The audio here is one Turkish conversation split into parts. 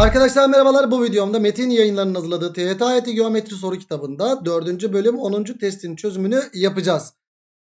Arkadaşlar merhabalar bu videomda Metin yayınlarının hazırladığı TYT Geometri soru kitabında 4. bölüm 10. testin çözümünü yapacağız.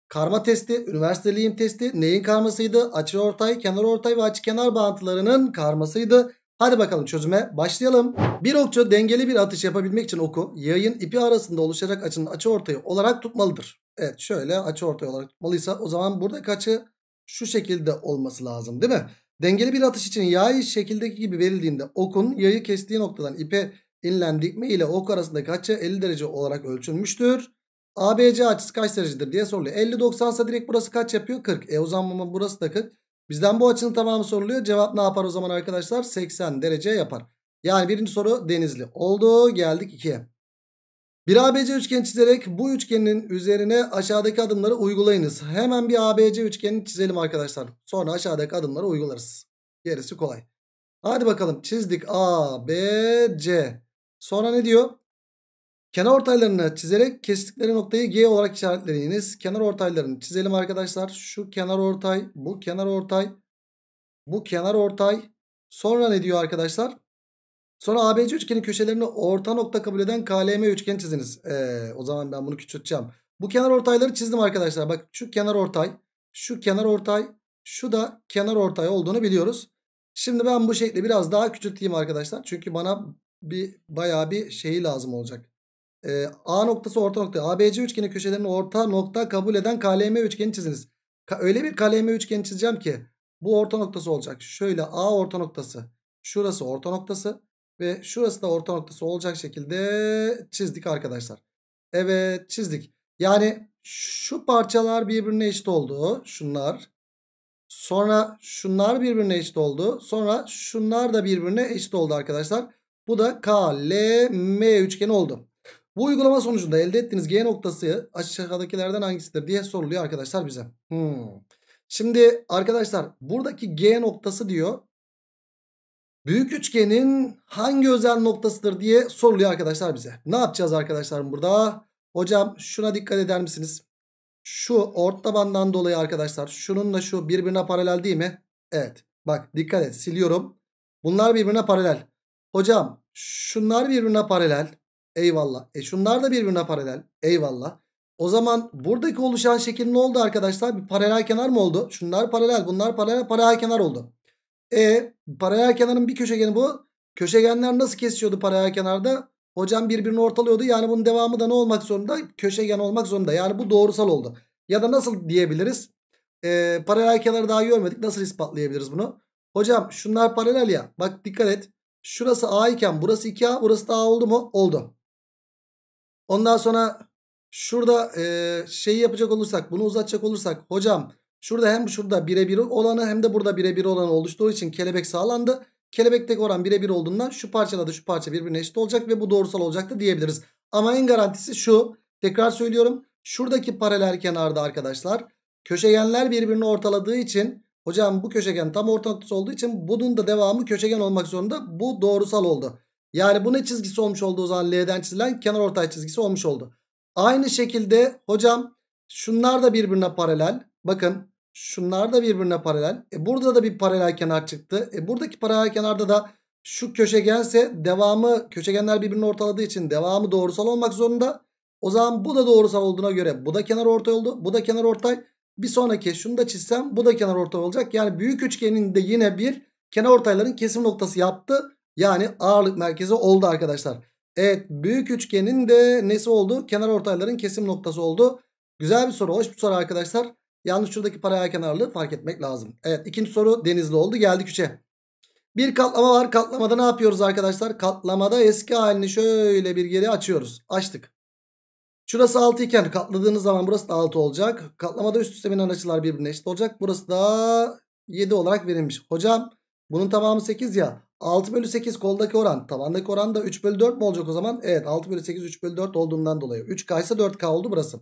Karma testi, üniversiteliyim testi, neyin karmasıydı? Açı ortay, kenar ortay ve açı kenar bağıntılarının karmasıydı. Hadi bakalım çözüme başlayalım. Bir okçu dengeli bir atış yapabilmek için oku yayın ipi arasında oluşacak açının açı ortayı olarak tutmalıdır. Evet şöyle açı ortay olarak tutmalıysa o zaman buradaki açı şu şekilde olması lazım değil mi? Dengeli bir atış için yay şekildeki gibi verildiğinde okun yayı kestiği noktadan ipe inilen dikme ile ok arasındaki açı 50 derece olarak ölçülmüştür. ABC açısı kaç derecedir diye soruluyor. 50 90 ise direkt burası kaç yapıyor? 40. E uzanmama burası da 40. Bizden bu açının tamamı soruluyor. Cevap ne yapar o zaman arkadaşlar? 80 derece yapar. Yani birinci soru denizli. Oldu geldik 2'ye. Bir ABC üçgeni çizerek bu üçgenin üzerine aşağıdaki adımları uygulayınız. Hemen bir ABC üçgeni çizelim arkadaşlar. Sonra aşağıdaki adımları uygularız. Gerisi kolay. Hadi bakalım çizdik A, B, C. Sonra ne diyor? Kenar ortaylarını çizerek kestikleri noktayı G olarak işaretleyiniz. Kenar ortaylarını çizelim arkadaşlar. Şu kenar ortay, bu kenar ortay, bu kenar ortay. Sonra ne diyor arkadaşlar? Sonra ABC üçgenin köşelerini orta nokta kabul eden KLM üçgeni çiziniz. Ee, o zaman ben bunu küçülteceğim. Bu kenar ortayları çizdim arkadaşlar. Bak şu kenar ortay, şu kenar ortay, şu da kenar ortay olduğunu biliyoruz. Şimdi ben bu şekli biraz daha küçülteyim arkadaşlar. Çünkü bana bir bayağı bir şeyi lazım olacak. Ee, A noktası orta nokta. ABC üçgeni köşelerini orta nokta kabul eden KLM üçgeni çiziniz. Ka öyle bir KLM üçgeni çizeceğim ki bu orta noktası olacak. Şöyle A orta noktası. Şurası orta noktası. Ve şurası da orta noktası olacak şekilde çizdik arkadaşlar. Evet çizdik. Yani şu parçalar birbirine eşit oldu. Şunlar. Sonra şunlar birbirine eşit oldu. Sonra şunlar da birbirine eşit oldu arkadaşlar. Bu da KLM üçgeni oldu. Bu uygulama sonucunda elde ettiğiniz G noktası aşağıdakilerden hangisidir diye soruluyor arkadaşlar bize. Hmm. Şimdi arkadaşlar buradaki G noktası diyor. Büyük üçgenin hangi özel noktasıdır diye soruluyor arkadaşlar bize. Ne yapacağız arkadaşlar burada? Hocam şuna dikkat eder misiniz? Şu ort tabandan dolayı arkadaşlar şununla şu birbirine paralel değil mi? Evet. Bak dikkat et siliyorum. Bunlar birbirine paralel. Hocam şunlar birbirine paralel. Eyvallah. E şunlar da birbirine paralel. Eyvallah. O zaman buradaki oluşan şekil ne oldu arkadaşlar? Bir paralel kenar mı oldu? Şunlar paralel bunlar paralel paralel kenar oldu. E paralel kenarın bir köşegeni bu. Köşegenler nasıl kesiyordu paralel kenarda? Hocam birbirini ortalıyordu. Yani bunun devamı da ne olmak zorunda? Köşegen olmak zorunda. Yani bu doğrusal oldu. Ya da nasıl diyebiliriz? E, paralel kenarı daha görmedik. Nasıl ispatlayabiliriz bunu? Hocam şunlar paralel ya. Bak dikkat et. Şurası A iken burası 2A. Burası da A oldu mu? Oldu. Ondan sonra şurada e, şeyi yapacak olursak bunu uzatacak olursak hocam Şurada hem şurada birebir olanı hem de burada birebir olanı oluştuğu için kelebek sağlandı. Kelebekteki oran birebir olduğundan şu parçayla da şu parça birbirine eşit olacak ve bu doğrusal olacaktı diyebiliriz. Ama en garantisi şu. Tekrar söylüyorum. Şuradaki paralel kenarda arkadaşlar köşegenler birbirini ortaladığı için hocam bu köşegen tam orta noktası olduğu için bunun da devamı köşegen olmak zorunda. Bu doğrusal oldu. Yani bu ne çizgisi olmuş oldu o zaman L'den çizilen kenar ortay çizgisi olmuş oldu. Aynı şekilde hocam şunlar da birbirine paralel. Bakın şunlar da birbirine paralel. E burada da bir paralel kenar çıktı. E buradaki paralel kenarda da şu köşegense devamı köşegenler birbirini ortaladığı için devamı doğrusal olmak zorunda. O zaman bu da doğrusal olduğuna göre bu da kenar ortay oldu. Bu da kenar ortay. Bir sonraki şunu da çizsem bu da kenar ortay olacak. Yani büyük üçgenin de yine bir kenar ortayların kesim noktası yaptı. Yani ağırlık merkezi oldu arkadaşlar. Evet büyük üçgenin de nesi oldu? Kenar ortayların kesim noktası oldu. Güzel bir soru. Hoş bir soru arkadaşlar. Yalnız şuradaki paraya kenarlığı fark etmek lazım. Evet ikinci soru denizli oldu. Geldik 3'e. Bir katlama var. Katlamada ne yapıyoruz arkadaşlar? Katlamada eski halini şöyle bir geri açıyoruz. Açtık. Şurası 6 iken katladığınız zaman burası da 6 olacak. Katlamada üst üste binen açılar birbirine eşit olacak. Burası da 7 olarak verilmiş. Hocam bunun tamamı 8 ya. 6 bölü 8 koldaki oran. Tabandaki oran da 3 bölü 4 mu olacak o zaman? Evet 6 bölü 8 3 bölü 4 olduğundan dolayı. 3K ise 4K oldu Burası.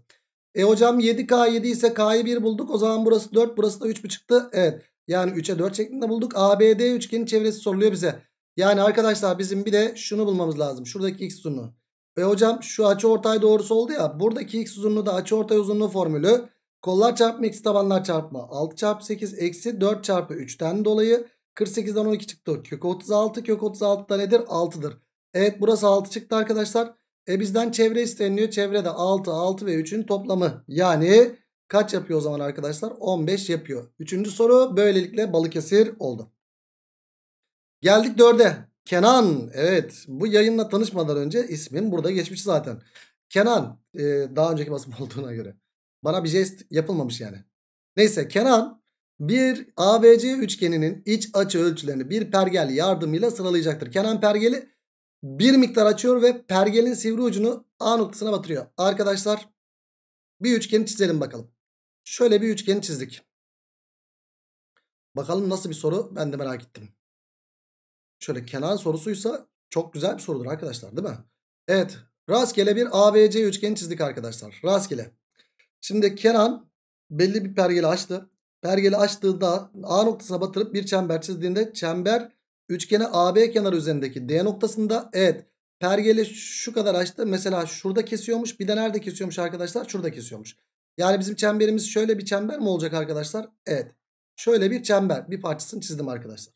E hocam 7K 7 ise K'yı 1 bulduk. O zaman burası 4 burası da 3 mü çıktı? Evet. Yani 3'e 4 şeklinde bulduk. ABD üçgenin çevresi soruluyor bize. Yani arkadaşlar bizim bir de şunu bulmamız lazım. Şuradaki x uzunluğu. Ve hocam şu açıortay doğrusu oldu ya. Buradaki x uzunluğu da açı uzunluğu formülü. Kollar çarpma x tabanlar çarpma. 6 çarpı 8 eksi 4 çarpı 3'ten dolayı 48'den 12 çıktı. Kök 36 kök 36 da nedir? 6'dır. Evet burası 6 çıktı arkadaşlar. E bizden çevre isteniliyor. Çevrede 6, 6 ve 3'ün toplamı. Yani kaç yapıyor o zaman arkadaşlar? 15 yapıyor. Üçüncü soru böylelikle Balıkesir oldu. Geldik 4'e. Kenan. Evet bu yayınla tanışmadan önce ismin burada geçmiş zaten. Kenan e, daha önceki basım olduğuna göre. Bana bir jest yapılmamış yani. Neyse Kenan bir ABC üçgeninin iç açı ölçülerini bir pergel yardımıyla sıralayacaktır. Kenan pergeli bir miktar açıyor ve pergelin sivri ucunu A noktasına batırıyor. Arkadaşlar bir üçgeni çizelim bakalım. Şöyle bir üçgeni çizdik. Bakalım nasıl bir soru ben de merak ettim. Şöyle kenar sorusuysa çok güzel bir sorudur arkadaşlar değil mi? Evet rastgele bir ABC üçgeni çizdik arkadaşlar. Rastgele. Şimdi Kenan belli bir pergeli açtı. Pergeli açtığında A noktasına batırıp bir çember çizdiğinde çember Üçgeni AB kenarı üzerindeki D noktasında evet pergeli şu kadar açtı. Mesela şurada kesiyormuş. Bir de nerede kesiyormuş arkadaşlar? Şurada kesiyormuş. Yani bizim çemberimiz şöyle bir çember mi olacak arkadaşlar? Evet. Şöyle bir çember. Bir parçasını çizdim arkadaşlar.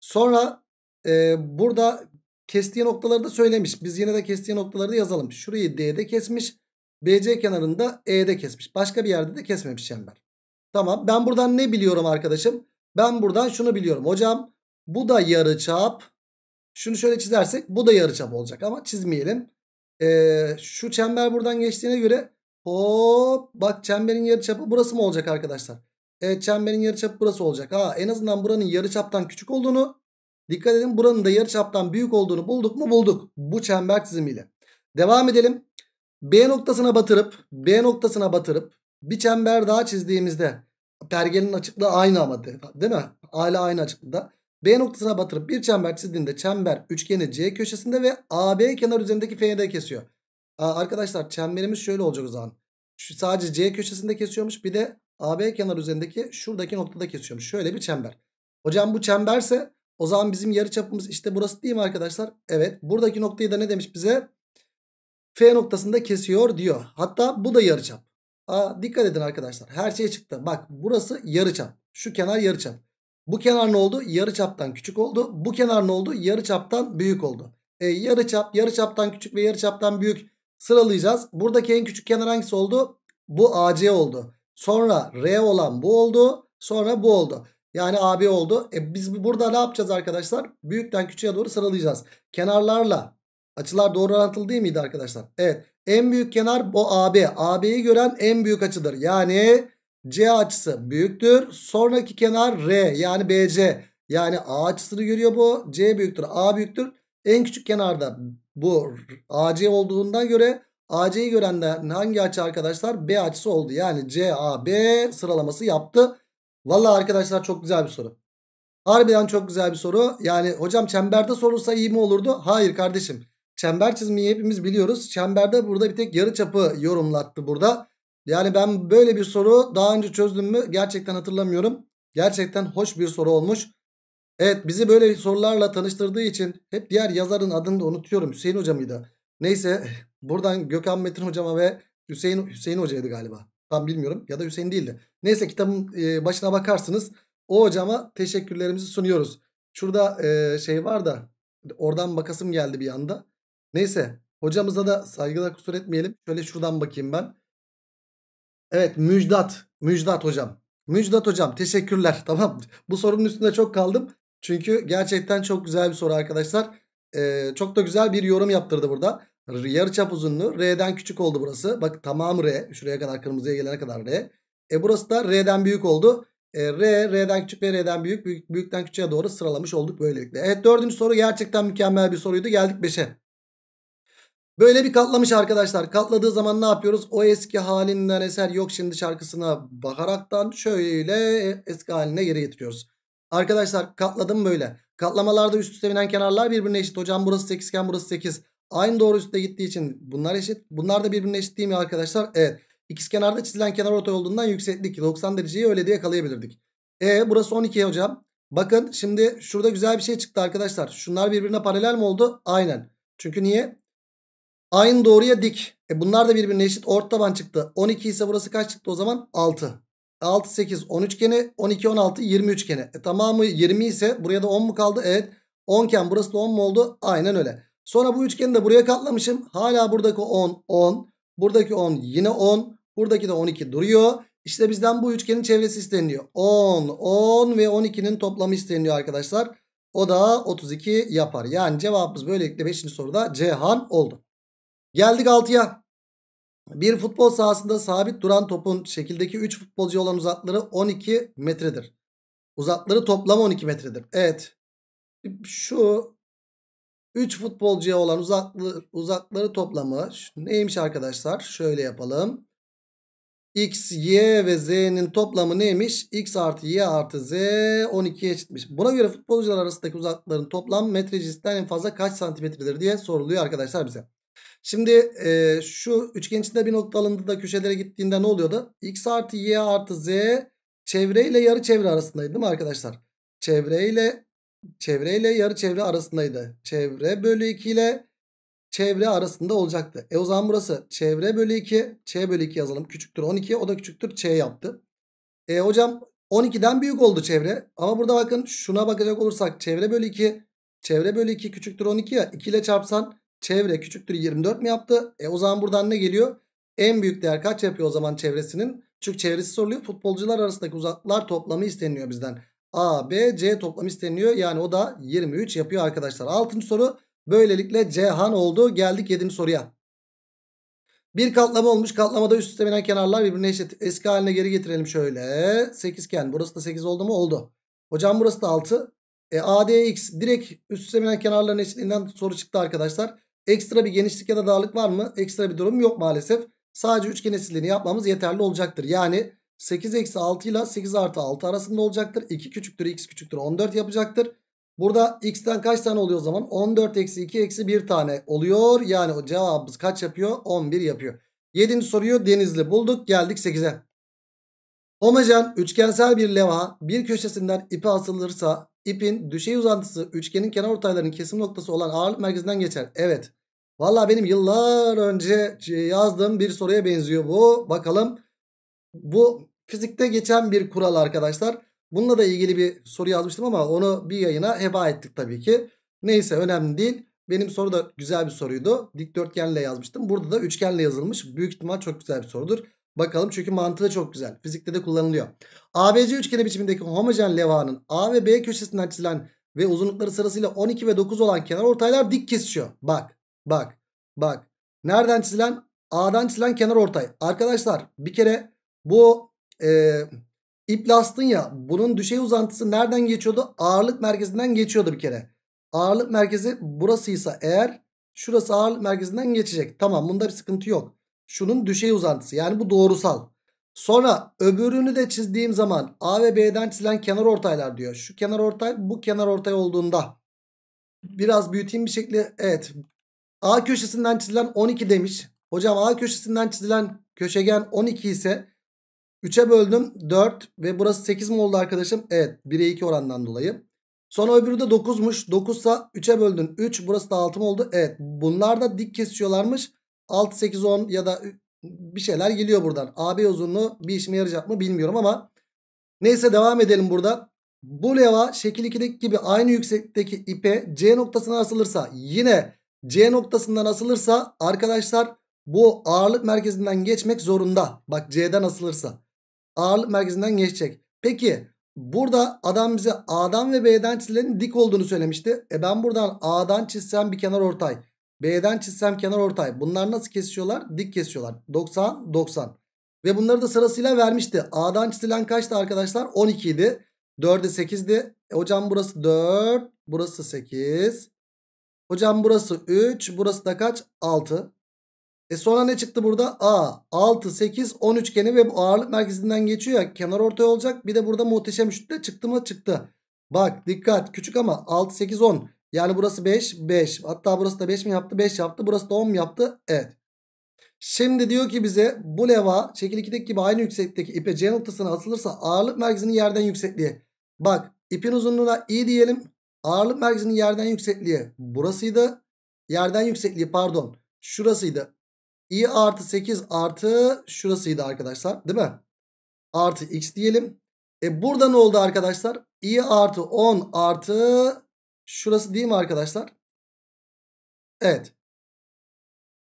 Sonra e, burada kestiği noktaları da söylemiş. Biz yine de kestiği noktaları da yazalım. Şurayı D'de kesmiş. BC kenarında E'de kesmiş. Başka bir yerde de kesmemiş çember. Tamam. Ben buradan ne biliyorum arkadaşım? Ben buradan şunu biliyorum. Hocam bu da yarı çap. Şunu şöyle çizersek bu da yarı çap olacak ama çizmeyelim. Ee, şu çember buradan geçtiğine göre hop bak çemberin yarı çapı burası mı olacak arkadaşlar? Evet çemberin çapı burası olacak. Ha en azından buranın yarı çaptan küçük olduğunu dikkat edin buranın da yarı çaptan büyük olduğunu bulduk mu? Bulduk. Bu çember çizimiyle. Devam edelim. B noktasına batırıp B noktasına batırıp bir çember daha çizdiğimizde pergelin açıklığı aynı ama değil mi? Hala aynı açıklıkta. B noktasına batırıp bir çember çizdiğinde çember üçgeni C köşesinde ve AB kenar üzerindeki FD kesiyor. Aa, arkadaşlar çemberimiz şöyle olacak o zaman. Şu sadece C köşesinde kesiyormuş bir de AB kenar üzerindeki şuradaki noktada kesiyormuş. Şöyle bir çember. Hocam bu çemberse o zaman bizim yarı çapımız işte burası değil mi arkadaşlar? Evet buradaki noktayı da ne demiş bize? F noktasında kesiyor diyor. Hatta bu da yarıçap. Aa, dikkat edin arkadaşlar her şey çıktı. Bak burası yarıçap. Şu kenar yarıçap. Bu kenar ne oldu? Yarı çaptan küçük oldu. Bu kenar ne oldu? Yarı çaptan büyük oldu. E, yarı çap, yarı çaptan küçük ve yarı çaptan büyük sıralayacağız. Buradaki en küçük kenar hangisi oldu? Bu AC oldu. Sonra R olan bu oldu. Sonra bu oldu. Yani AB oldu. E biz burada ne yapacağız arkadaşlar? Büyükten küçüğe doğru sıralayacağız. Kenarlarla açılar doğru orantılı değil miydi arkadaşlar? Evet. En büyük kenar bu AB. AB'yi gören en büyük açıdır. Yani C açısı büyüktür. Sonraki kenar R yani BC yani A açısını görüyor bu. C büyüktür A büyüktür. En küçük kenarda bu AC olduğundan göre AC'yi görenler hangi açı arkadaşlar? B açısı oldu. Yani CAB sıralaması yaptı. Valla arkadaşlar çok güzel bir soru. Harbiden çok güzel bir soru. Yani hocam çemberde sorulsa iyi mi olurdu? Hayır kardeşim. Çember çizmeyi hepimiz biliyoruz. Çemberde burada bir tek yarı çapı yorumlattı burada. Yani ben böyle bir soru daha önce çözdüm mü gerçekten hatırlamıyorum. Gerçekten hoş bir soru olmuş. Evet bizi böyle sorularla tanıştırdığı için hep diğer yazarın adını da unutuyorum. Hüseyin Hoca mıydı? Neyse buradan Gökhan Metin Hocama ve Hüseyin Hüseyin Hoca'ydı galiba. Tam bilmiyorum ya da Hüseyin değildi. Neyse kitabın e, başına bakarsınız. O hocama teşekkürlerimizi sunuyoruz. Şurada e, şey var da oradan bakasım geldi bir anda. Neyse hocamıza da saygıda kusur etmeyelim. Şöyle şuradan bakayım ben. Evet Müjdat. Müjdat hocam. Müjdat hocam teşekkürler. Tamam bu sorunun üstünde çok kaldım. Çünkü gerçekten çok güzel bir soru arkadaşlar. Ee, çok da güzel bir yorum yaptırdı burada. Yarıçap uzunluğu R'den küçük oldu burası. Bak tamam R. Şuraya kadar kırmızıya gelene kadar R. E burası da R'den büyük oldu. E, R, R'den küçük ve R'den büyük, büyük. Büyükten küçüğe doğru sıralamış olduk böylelikle. Evet dördüncü soru gerçekten mükemmel bir soruydu. Geldik 5'e. Böyle bir katlamış arkadaşlar. Katladığı zaman ne yapıyoruz? O eski halinden eser yok şimdi şarkısına bakaraktan şöyle eski haline geri getiriyoruz. Arkadaşlar katladım böyle. Katlamalarda üst üste binen kenarlar birbirine eşit. Hocam burası 8 iken burası 8. Aynı doğru üstte gittiği için bunlar eşit. Bunlar da birbirine eşit değil mi arkadaşlar? Evet. İkiz kenarda çizilen kenar ortay olduğundan yükseklik 90 dereceyi öyle diye yakalayabilirdik. E burası 12 hocam. Bakın şimdi şurada güzel bir şey çıktı arkadaşlar. Şunlar birbirine paralel mi oldu? Aynen. Çünkü niye? Aynı doğruya dik. E bunlar da birbirine eşit. Ort taban çıktı. 12 ise burası kaç çıktı o zaman? 6. 6, 8, 10 üçgeni. 12, 16, 20 üçgeni. E tamamı 20 ise buraya da 10 mu kaldı? Evet. 10 iken burası da 10 mu oldu? Aynen öyle. Sonra bu üçgeni de buraya katlamışım. Hala buradaki 10, 10. Buradaki 10 yine 10. Buradaki de 12 duruyor. İşte bizden bu üçgenin çevresi isteniyor. 10, 10 ve 12'nin toplamı isteniyor arkadaşlar. O da 32 yapar. Yani cevabımız böylelikle 5. soruda Cihan oldu. Geldik 6'ya. Bir futbol sahasında sabit duran topun şekildeki 3 futbolcuya olan uzakları 12 metredir. Uzakları toplam 12 metredir. Evet. Şu 3 futbolcuya olan uzaklı, uzakları toplamı neymiş arkadaşlar? Şöyle yapalım. X, Y ve Z'nin toplamı neymiş? X artı Y artı Z 12'ye eşitmiş. Buna göre futbolcular arasındaki uzaklıkların toplam metre cinsinden en fazla kaç santimetredir diye soruluyor arkadaşlar bize. Şimdi e, şu üçgen içinde bir nokta alındığında köşelere gittiğinde ne oluyordu? X artı Y artı Z çevreyle yarı çevre arasındaydı değil mi arkadaşlar? Çevreyle çevreyle yarı çevre arasındaydı. Çevre bölü 2 ile çevre arasında olacaktı. E o zaman burası çevre bölü 2. Ç bölü 2 yazalım. Küçüktür 12. O da küçüktür Ç yaptı. E hocam 12'den büyük oldu çevre. Ama burada bakın şuna bakacak olursak çevre bölü 2. Çevre bölü 2 küçüktür 12 ya. 2 ile çarpsan çevre küçüktür 24 mi yaptı? E o zaman buradan ne geliyor? En büyük değer kaç yapıyor o zaman çevresinin? Çünkü çevresi soruluyor. Futbolcular arasındaki uzaklar toplamı isteniliyor bizden. A, B, C toplamı isteniliyor Yani o da 23 yapıyor arkadaşlar. Altıncı soru böylelikle Cihan oldu. Geldik 7. soruya. Bir katlama olmuş. Katlamada üst üste binen kenarlar birbirine eşit. Eski haline geri getirelim şöyle. ken. Burası da 8 oldu mu? Oldu. Hocam burası da 6. E, X direkt üst üste binen kenarların eşitliğinden soru çıktı arkadaşlar. Ekstra bir genişlik ya da darlık var mı? Ekstra bir durum yok maalesef. Sadece üçgen esinliğini yapmamız yeterli olacaktır. Yani 8 eksi 6 ile 8 artı 6 arasında olacaktır. 2 küçüktür x küçüktür 14 yapacaktır. Burada x'ten kaç tane oluyor o zaman? 14 eksi 2 eksi 1 tane oluyor. Yani o cevabımız kaç yapıyor? 11 yapıyor. 7. soruyu denizli bulduk. Geldik 8'e. Homojen üçgensel bir levha bir köşesinden ipe asılırsa İpin düşey uzantısı üçgenin kenar ortaylarının kesim noktası olan ağırlık merkezinden geçer. Evet. Valla benim yıllar önce yazdığım bir soruya benziyor bu. Bakalım. Bu fizikte geçen bir kural arkadaşlar. Bununla da ilgili bir soru yazmıştım ama onu bir yayına heba ettik tabii ki. Neyse önemli değil. Benim soru da güzel bir soruydu. Dikdörtgenle yazmıştım. Burada da üçgenle yazılmış. Büyük ihtimal çok güzel bir sorudur. Bakalım çünkü mantığı çok güzel. Fizikte de kullanılıyor. ABC üçgeni biçimindeki homojen levhanın A ve B köşesinden çizilen ve uzunlukları sırasıyla 12 ve 9 olan kenar ortaylar dik kesişiyor. Bak, bak, bak. Nereden çizilen? A'dan çizilen kenar ortay. Arkadaşlar bir kere bu e, ip lastın ya bunun düşey uzantısı nereden geçiyordu? Ağırlık merkezinden geçiyordu bir kere. Ağırlık merkezi burasıysa eğer şurası ağırlık merkezinden geçecek. Tamam bunda bir sıkıntı yok. Şunun düşey uzantısı yani bu doğrusal. Sonra öbürünü de çizdiğim zaman A ve B'den çizilen kenar ortaylar diyor. Şu kenar ortay bu kenar ortay olduğunda biraz büyüteyim bir şekilde evet A köşesinden çizilen 12 demiş. Hocam A köşesinden çizilen köşegen 12 ise 3'e böldüm 4 ve burası 8 mi oldu arkadaşım? Evet 1'e 2 orandan dolayı. Sonra öbürü de 9'muş. 9 ise 3'e böldün 3 burası da 6 mı oldu? Evet bunlar da dik kesiyorlarmış. 6, 8, 10 ya da bir şeyler geliyor buradan. AB uzunluğu bir işime yarayacak mı bilmiyorum ama neyse devam edelim burada. Bu leva şekil 2'deki gibi aynı yüksekteki ipe C noktasına asılırsa yine C noktasından asılırsa arkadaşlar bu ağırlık merkezinden geçmek zorunda. Bak C'den asılırsa ağırlık merkezinden geçecek. Peki burada adam bize A'dan ve B'den çizilenin dik olduğunu söylemişti. E ben buradan A'dan çizsem bir kenar ortay. B'den çizsem kenar ortay. Bunlar nasıl kesiyorlar? Dik kesiyorlar. 90, 90. Ve bunları da sırasıyla vermişti. A'dan çizilen kaçtı arkadaşlar? 12 idi. 4'e 8'di. E hocam burası 4. Burası 8. Hocam burası 3. Burası da kaç? 6. E sonra ne çıktı burada? A. 6, 8, 10 üçgeni ve bu ağırlık merkezinden geçiyor ya. Kenar ortay olacak. Bir de burada muhteşem üçlü çıktı mı? Çıktı. Bak dikkat. Küçük ama 6, 8, 10. Yani burası 5 5 hatta burası da 5 mi yaptı 5 yaptı burası da 10 mu yaptı evet. Şimdi diyor ki bize bu leva şekil 2'deki gibi aynı yükseklikteki ipe C noktasına asılırsa ağırlık merkezinin yerden yüksekliği. Bak ipin uzunluğuna i diyelim ağırlık merkezinin yerden yüksekliği burasıydı yerden yüksekliği pardon şurasıydı. i artı 8 artı şurasıydı arkadaşlar değil mi? Artı x diyelim. E burada ne oldu arkadaşlar? i artı 10 artı Şurası değil mi arkadaşlar? Evet.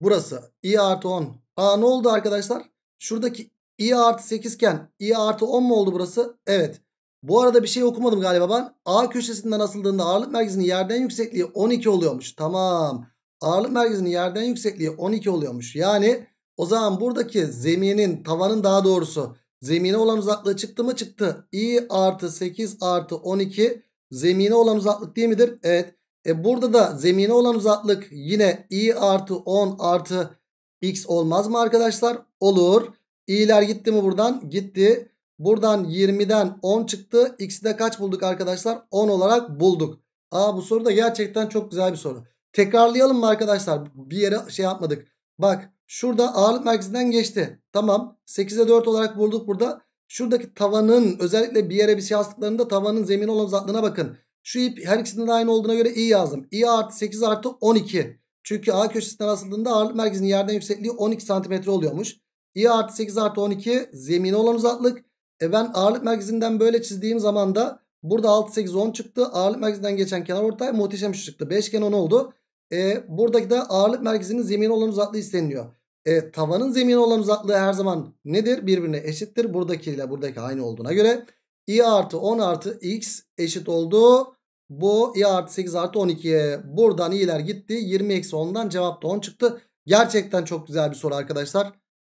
Burası i artı 10. Aa ne oldu arkadaşlar? Şuradaki i artı 8 iken i artı 10 mu oldu burası? Evet. Bu arada bir şey okumadım galiba ben. A köşesinden asıldığında ağırlık merkezinin yerden yüksekliği 12 oluyormuş. Tamam. Ağırlık merkezinin yerden yüksekliği 12 oluyormuş. Yani o zaman buradaki zeminin tavanın daha doğrusu zemine olan uzaklığı çıktı mı çıktı. i artı 8 artı 12 zemine olan uzaklık değil midir? Evet. E burada da zemine olan uzaklık yine i artı 10 artı x olmaz mı arkadaşlar? Olur. i'ler gitti mi buradan? Gitti. Buradan 20'den 10 çıktı. x'i de kaç bulduk arkadaşlar? 10 olarak bulduk. Aa bu soru da gerçekten çok güzel bir soru. Tekrarlayalım mı arkadaşlar? Bir yere şey yapmadık. Bak şurada ağırlık merkezinden geçti. Tamam. 8'e 4 olarak bulduk burada. Şuradaki tavanın özellikle bir yere bir şey astıklarında tavanın zemin olan uzaklığına bakın. Şu ip her ikisinin aynı olduğuna göre i yazdım. i artı 8 artı 12. Çünkü A köşesinden asıldığında ağırlık merkezinin yerden yüksekliği 12 cm oluyormuş. i artı 8 artı 12 zemine olan uzaklık. E ben ağırlık merkezinden böyle çizdiğim zaman da burada 6 8 10 çıktı. Ağırlık merkezinden geçen kenar ortay muhteşem şu çıktı. Beşgen 10 oldu. E, buradaki de ağırlık merkezinin zemine olan uzaklığı isteniliyor. E, tavanın zemine olan uzaklığı her zaman nedir? Birbirine eşittir. Buradakiyle buradaki aynı olduğuna göre i artı 10 artı x eşit oldu. Bu i artı 8 artı 12'ye buradan i'ler gitti. 20 eksi 10'dan cevap da 10 çıktı. Gerçekten çok güzel bir soru arkadaşlar.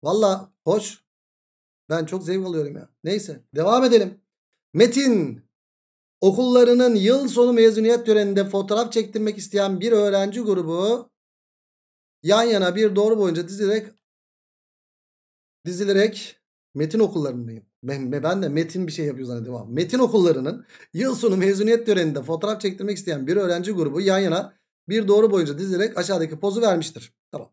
Valla hoş. Ben çok zevk alıyorum ya. Neyse devam edelim. Metin okullarının yıl sonu mezuniyet töreninde fotoğraf çektirmek isteyen bir öğrenci grubu yan yana bir doğru boyunca dizilerek dizilerek metin okullarındayım. Ben de metin bir şey yapıyor zannediyorum. Metin okullarının yıl sonu mezuniyet töreninde fotoğraf çektirmek isteyen bir öğrenci grubu yan yana bir doğru boyunca dizilerek aşağıdaki pozu vermiştir. Tamam.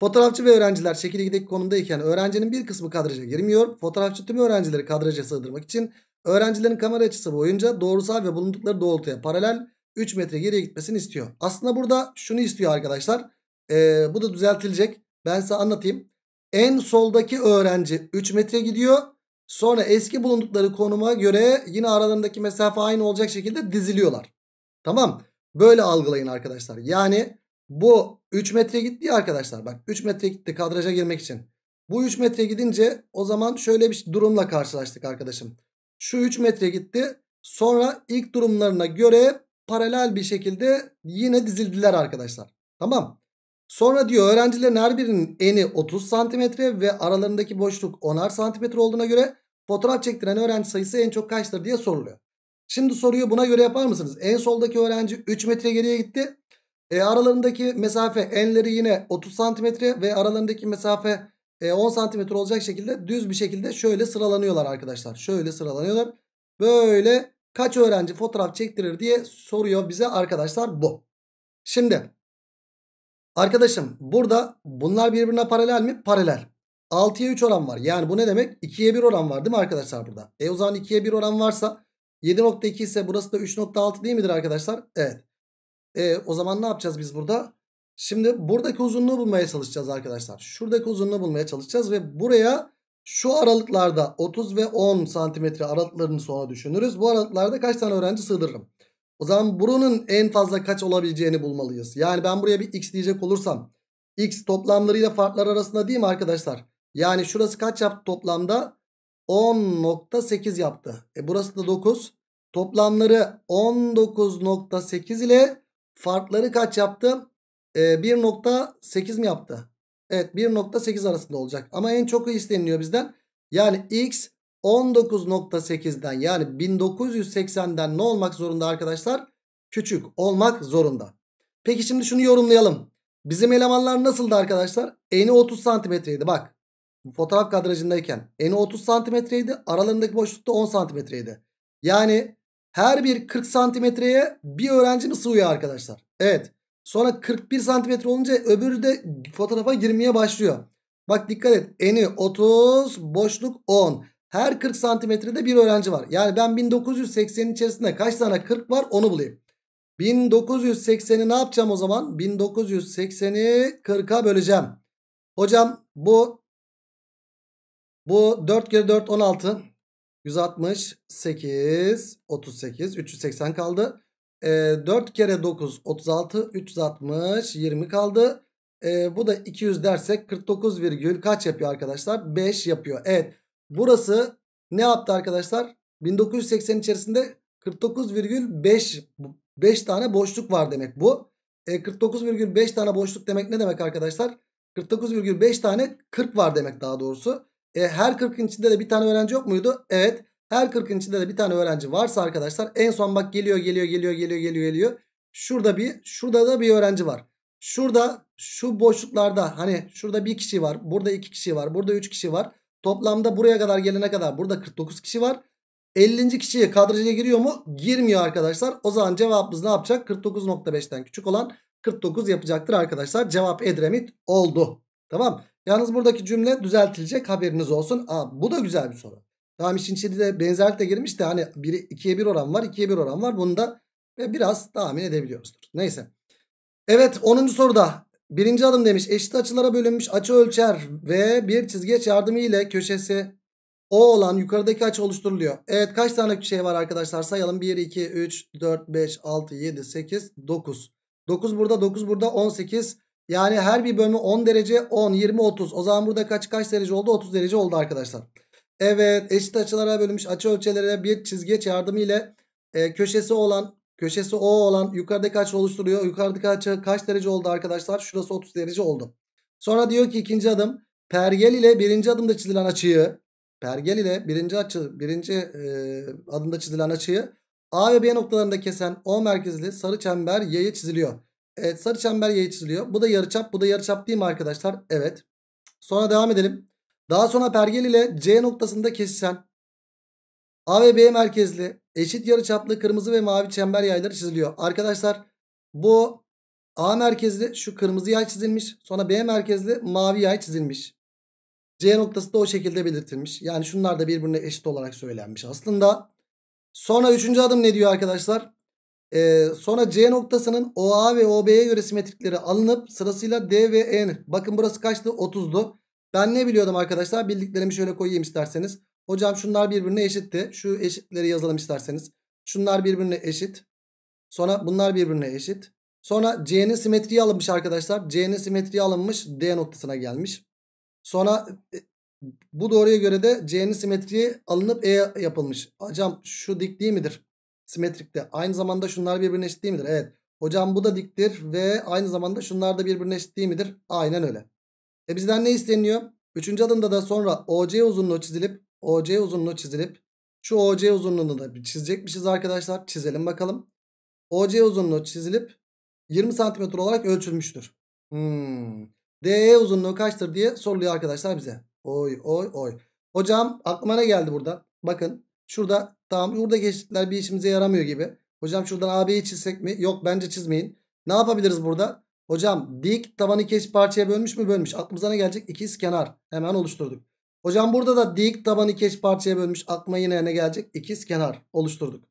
Fotoğrafçı ve öğrenciler şekil 2'deki konumdayken öğrencinin bir kısmı kadraja girmiyor. Fotoğrafçı tüm öğrencileri kadraja sığdırmak için öğrencilerin kamera açısı boyunca doğrusal ve bulundukları doğrultuya paralel 3 metre geriye gitmesini istiyor. Aslında burada şunu istiyor arkadaşlar. Ee, bu da düzeltilecek. Ben size anlatayım. En soldaki öğrenci 3 metre gidiyor. Sonra eski bulundukları konuma göre yine aralarındaki mesafe aynı olacak şekilde diziliyorlar. Tamam. Böyle algılayın arkadaşlar. Yani bu 3 metre gitti arkadaşlar. Bak 3 metre gitti kadraja girmek için. Bu 3 metre gidince o zaman şöyle bir durumla karşılaştık arkadaşım. Şu 3 metre gitti. Sonra ilk durumlarına göre paralel bir şekilde yine dizildiler arkadaşlar. Tamam. Sonra diyor öğrencilerin her birinin eni 30 santimetre ve aralarındaki boşluk 10'ar santimetre olduğuna göre fotoğraf çektiren öğrenci sayısı en çok kaçtır diye soruluyor. Şimdi soruyu buna göre yapar mısınız? En soldaki öğrenci 3 metre geriye gitti. E, aralarındaki mesafe enleri yine 30 santimetre ve aralarındaki mesafe e, 10 santimetre olacak şekilde düz bir şekilde şöyle sıralanıyorlar arkadaşlar. Şöyle sıralanıyorlar. Böyle kaç öğrenci fotoğraf çektirir diye soruyor bize arkadaşlar bu. Şimdi Arkadaşım burada bunlar birbirine paralel mi? Paralel. 6'ya 3 oran var. Yani bu ne demek? 2'ye 1 oran var değil mi arkadaşlar burada? E o zaman 2'ye 1 oran varsa 7.2 ise burası da 3.6 değil midir arkadaşlar? Evet. E o zaman ne yapacağız biz burada? Şimdi buradaki uzunluğu bulmaya çalışacağız arkadaşlar. Şuradaki uzunluğu bulmaya çalışacağız ve buraya şu aralıklarda 30 ve 10 santimetre aralıklarını sonra düşünürüz. Bu aralıklarda kaç tane öğrenci sığdırırım? O zaman buranın en fazla kaç olabileceğini bulmalıyız. Yani ben buraya bir x diyecek olursam x toplamlarıyla farklar arasında değil mi arkadaşlar? Yani şurası kaç yaptı toplamda? 10.8 yaptı. E burası da 9. Toplamları 19.8 ile farkları kaç yaptı? E 1.8 mi yaptı? Evet 1.8 arasında olacak. Ama en çok isteniyor bizden. Yani x 19.8'den yani 1980'den ne olmak zorunda arkadaşlar? Küçük olmak zorunda. Peki şimdi şunu yorumlayalım. Bizim elemanlar nasıldı arkadaşlar? Eni 30 santimetreydi bak. Fotoğraf kadrajındayken eni 30 santimetreydi. Aralarındaki boşlukta 10 santimetreydi. Yani her bir 40 santimetreye bir öğrencimiz sığıyor arkadaşlar. Evet. Sonra 41 santimetre olunca öbürü de fotoğrafa girmeye başlıyor. Bak dikkat et. Eni 30 boşluk 10. Her 40 santimetrede bir öğrenci var. Yani ben 1980'in içerisinde kaç tane 40 var onu bulayım. 1980'i ne yapacağım o zaman? 1980'i 40'a böleceğim. Hocam bu bu 4 kere 4 16 168 38 380 kaldı. E, ee, 4 kere 9 36 360 20 kaldı. E, bu da 200 dersek 49 virgül kaç yapıyor arkadaşlar? 5 yapıyor. Evet Burası ne yaptı arkadaşlar? 1980 içerisinde 49,5 5 tane boşluk var demek bu. E, 49,5 tane boşluk demek ne demek arkadaşlar? 49,5 tane 40 var demek daha doğrusu. E, her 40'ın içinde de bir tane öğrenci yok muydu? Evet. Her 40'ın içinde de bir tane öğrenci varsa arkadaşlar en son bak geliyor geliyor geliyor geliyor geliyor geliyor. Şurada bir şurada da bir öğrenci var. Şurada şu boşluklarda hani şurada bir kişi var. Burada iki kişi var. Burada üç kişi var. Toplamda buraya kadar gelene kadar burada 49 kişi var. 50. kişiye kadraja giriyor mu? Girmiyor arkadaşlar. O zaman cevabımız ne yapacak? 49.5'ten küçük olan 49 yapacaktır arkadaşlar. Cevap Edremit oldu. Tamam. Yalnız buradaki cümle düzeltilecek haberiniz olsun. Aa, bu da güzel bir soru. Tamam işin içinde de benzerlik de girmiş de hani 2'ye 1 oran var 2'ye 1 oran var. Bunu da biraz tahmin edebiliyoruzdur. Neyse. Evet 10. soruda Birinci adım demiş eşit açılara bölünmüş açı ölçer ve bir çizgeç yardımı ile köşesi O olan yukarıdaki açı oluşturuluyor. Evet kaç tane şey var arkadaşlar sayalım 1, 2, 3, 4, 5, 6, 7, 8, 9. 9 burada 9 burada 18 yani her bir bölümü 10 derece 10, 20, 30. O zaman burada kaç kaç derece oldu 30 derece oldu arkadaşlar. Evet eşit açılara bölünmüş açı ölçülere bir çizgeç yardımı ile e, köşesi olan Köşesi O olan yukarıdaki açı oluşturuyor. Yukarıdaki açı kaç derece oldu arkadaşlar? Şurası 30 derece oldu. Sonra diyor ki ikinci adım pergel ile birinci adımda çizilen açıyı pergel ile birinci açı birinci e, adımda çizilen açıyı A ve B noktalarında kesen O merkezli sarı çember Y'ye çiziliyor. Evet sarı çember Y'ye çiziliyor. Bu da yarıçap bu da yarıçap değil mi arkadaşlar? Evet. Sonra devam edelim. Daha sonra pergel ile C noktasında kesişen A ve B merkezli eşit yarıçaplı kırmızı ve mavi çember yayları çiziliyor. Arkadaşlar bu A merkezli şu kırmızı yay çizilmiş. Sonra B merkezli mavi yay çizilmiş. C noktası da o şekilde belirtilmiş. Yani şunlar da birbirine eşit olarak söylenmiş aslında. Sonra üçüncü adım ne diyor arkadaşlar? Ee, sonra C noktasının OA ve OB'ye göre simetrikleri alınıp sırasıyla D ve N. Bakın burası kaçtı? 30'du. Ben ne biliyordum arkadaşlar? Bildiklerimi şöyle koyayım isterseniz. Hocam şunlar birbirine eşitti. Şu eşitleri yazalım isterseniz. Şunlar birbirine eşit. Sonra bunlar birbirine eşit. Sonra C'nin simetriği alınmış arkadaşlar. C'nin simetriği alınmış. D noktasına gelmiş. Sonra e, bu doğruya göre de C'nin simetriği alınıp E yapılmış. Hocam şu dik değil midir? Simetrikte. Aynı zamanda şunlar birbirine eşit değil midir? Evet. Hocam bu da diktir ve aynı zamanda şunlar da birbirine eşit değil midir? Aynen öyle. E bizden ne isteniyor? Üçüncü adımda da sonra OC uzunluğu çizilip OC uzunluğu çizilip şu OC uzunluğunu da bir çizecekmişiz arkadaşlar. Çizelim bakalım. OC uzunluğu çizilip 20 cm olarak ölçülmüştür. Hmm. DE uzunluğu kaçtır diye soruluyor arkadaşlar bize. Oy oy oy. Hocam aklıma ne geldi burada? Bakın şurada tamam buradaki eşitler bir işimize yaramıyor gibi. Hocam şuradan AB'yi çizsek mi? Yok bence çizmeyin. Ne yapabiliriz burada? Hocam dik tabanı keş parçaya bölmüş mü? Bölmüş. Aklımıza ne gelecek? İkiz kenar. Hemen oluşturduk. Hocam burada da dik taban iki eş parçaya bölmüş. Aklıma yine ne gelecek? İkiz kenar oluşturduk.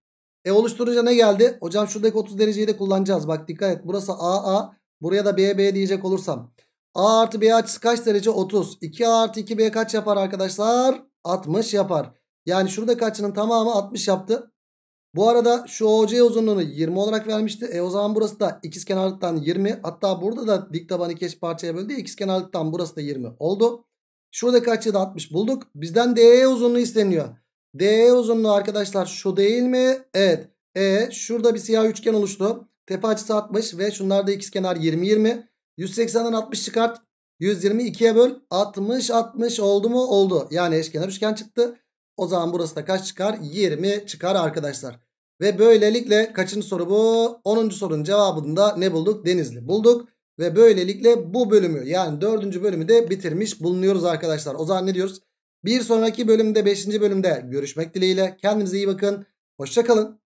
E oluşturunca ne geldi? Hocam şuradaki 30 dereceyi de kullanacağız. Bak dikkat et. Burası AA. Buraya da BB diyecek olursam. A artı B açısı kaç derece? 30. 2A artı 2B kaç yapar arkadaşlar? 60 yapar. Yani şurada kaçının tamamı 60 yaptı. Bu arada şu OC uzunluğunu 20 olarak vermişti. E o zaman burası da ikiz kenarlıktan 20. Hatta burada da dik taban iki eş parçaya böldü. İkiz kenarlıktan burası da 20 oldu. Şuradaki açıyı da 60 bulduk. Bizden DE uzunluğu isteniyor. DE uzunluğu arkadaşlar şu değil mi? Evet. E şurada bir siyah üçgen oluştu. Tepe açısı 60 ve şunlar da ikizkenar 20 20. 180'den 60 çıkart. 120 2'ye böl. 60 60 oldu mu? Oldu. Yani eşkenar üçgen çıktı. O zaman burası da kaç çıkar? 20 çıkar arkadaşlar. Ve böylelikle kaçıncı soru bu? 10. sorunun cevabında ne bulduk? Denizli bulduk. Ve böylelikle bu bölümü yani dördüncü bölümü de bitirmiş bulunuyoruz arkadaşlar. O zaman ne diyoruz? Bir sonraki bölümde beşinci bölümde görüşmek dileğiyle. Kendinize iyi bakın. Hoşçakalın.